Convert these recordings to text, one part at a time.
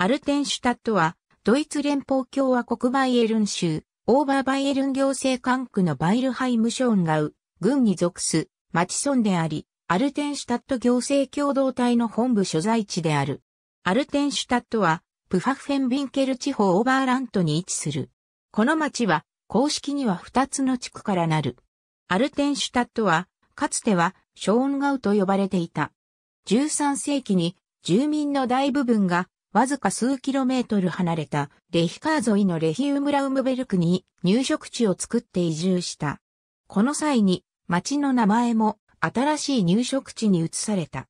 アルテンシュタットは、ドイツ連邦共和国バイエルン州、オーバーバイエルン行政管区のバイルハイムショーンガウ、軍に属す、町村であり、アルテンシュタット行政共同体の本部所在地である。アルテンシュタットは、プファフェンビンケル地方オーバーラントに位置する。この町は、公式には2つの地区からなる。アルテンシュタットは、かつては、ショーンガウと呼ばれていた。13世紀に、住民の大部分がわずか数キロメートル離れたレヒカー沿いのレヒウムラウムベルクに入植地を作って移住した。この際に町の名前も新しい入植地に移された。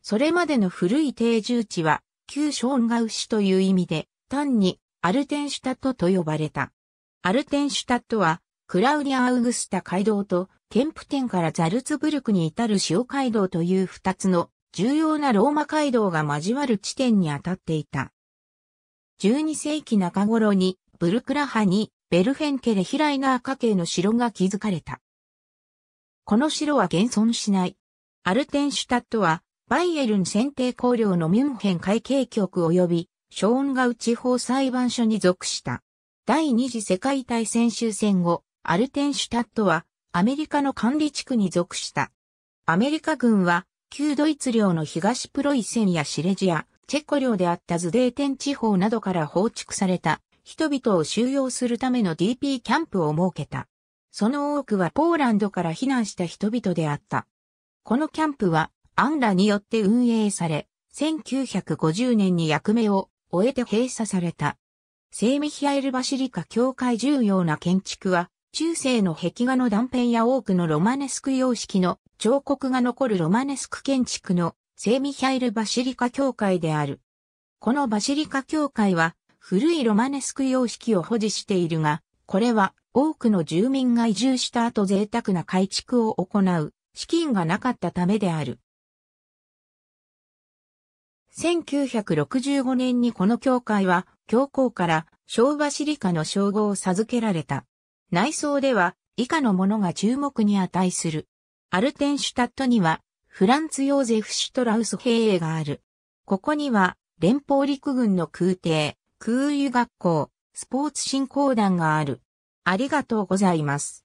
それまでの古い定住地は旧ショーンガウシという意味で単にアルテンシュタットと呼ばれた。アルテンシュタットはクラウディア・アウグスタ街道とケンプテンからザルツブルクに至る塩街道という二つの重要なローマ街道が交わる地点に当たっていた。12世紀中頃にブルクラハにベルフェンケレヒライナー家系の城が築かれた。この城は現存しない。アルテンシュタットはバイエルン選定公領のミュンヘン会計局及びショーンガウ地方裁判所に属した。第二次世界大戦終戦後、アルテンシュタットはアメリカの管理地区に属した。アメリカ軍は旧ドイツ領の東プロイセンやシレジア、チェコ領であったズデーテン地方などから放逐された人々を収容するための DP キャンプを設けた。その多くはポーランドから避難した人々であった。このキャンプはアンラによって運営され、1950年に役目を終えて閉鎖された。セーミヒアエルバシリカ教会重要な建築は中世の壁画の断片や多くのロマネスク様式の彫刻が残るロマネスク建築の聖ミヒャイル・バシリカ教会である。このバシリカ教会は古いロマネスク様式を保持しているが、これは多くの住民が移住した後贅沢な改築を行う資金がなかったためである。1965年にこの教会は教皇から小バシリカの称号を授けられた。内装では以下のものが注目に値する。アルテンシュタットにはフランツ・ヨーゼフ・シュトラウス兵営がある。ここには連邦陸軍の空挺、空輸学校、スポーツ振興団がある。ありがとうございます。